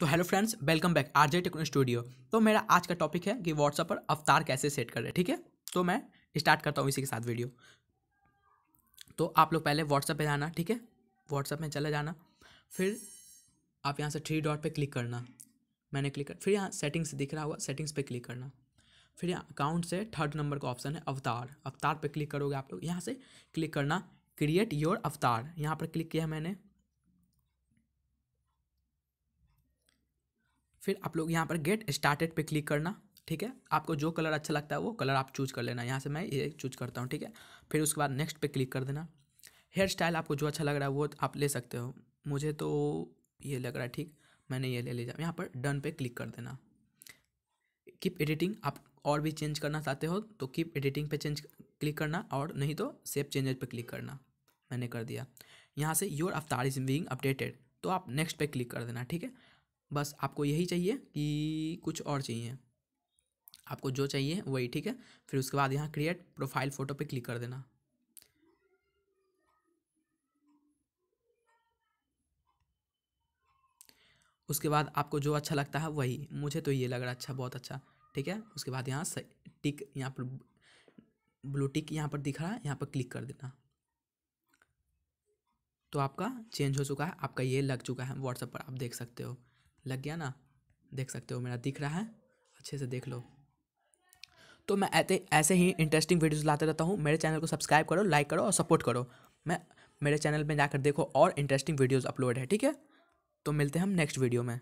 तो hello friends welcome back J techno studio तो मेरा आज का टॉपिक है कि व्हाट्सअप पर अवतार कैसे सेट करें ठीक है तो मैं स्टार्ट करता हूँ इसी के साथ वीडियो तो आप लोग पहले व्हाट्सअप पे जाना ठीक है व्हाट्सअप में चले जाना फिर आप यहाँ से थ्री डॉट पे क्लिक करना मैंने क्लिक कर फिर यहाँ सेटिंग्स दिख रहा होगा सेटिंग्स पर क्लिक करना फिर यहाँ अकाउंट से थर्ड नंबर का ऑप्शन है अवतार अवतार पर क्लिक करोगे आप लोग यहाँ से क्लिक करना क्रिएट योर अवतार यहाँ पर क्लिक किया मैंने फिर आप लोग यहाँ पर गेट स्टार्टेड पे क्लिक करना ठीक है आपको जो कलर अच्छा लगता है वो कलर आप चूज कर लेना यहाँ से मैं ये चूज करता हूँ ठीक है फिर उसके बाद नेक्स्ट पे क्लिक कर देना हेयर स्टाइल आपको जो अच्छा लग रहा है वो आप ले सकते हो मुझे तो ये लग रहा है ठीक मैंने ये ले लिया यहाँ पर डन पे क्लिक कर देना कीप एडिटिंग आप और भी चेंज करना चाहते हो तो कीप एडिटिंग पे चेंज क्लिक करना और नहीं तो सेफ चेंजेज पे क्लिक करना मैंने कर दिया यहाँ से योर अवतार इज बीइंग अपडेटेड तो आप नेक्स्ट पे क्लिक कर देना ठीक है बस आपको यही चाहिए कि कुछ और चाहिए आपको जो चाहिए वही ठीक है फिर उसके बाद यहाँ क्रिएट प्रोफाइल फ़ोटो पे क्लिक कर देना उसके बाद आपको जो अच्छा लगता है वही मुझे तो ये लग रहा अच्छा बहुत अच्छा ठीक है उसके बाद यहाँ टिक यहाँ पर ब्लू टिक यहाँ पर दिख रहा है यहाँ पर क्लिक कर देना तो आपका चेंज हो चुका है आपका ये लग चुका है व्हाट्सएप पर आप देख सकते हो लग गया ना देख सकते हो मेरा दिख रहा है अच्छे से देख लो तो मैं ऐसे ऐसे ही इंटरेस्टिंग वीडियोस लाते रहता हूँ मेरे चैनल को सब्सक्राइब करो लाइक करो और सपोर्ट करो मैं मेरे चैनल में जाकर देखो और इंटरेस्टिंग वीडियोस अपलोड है ठीक है तो मिलते हैं हम नेक्स्ट वीडियो में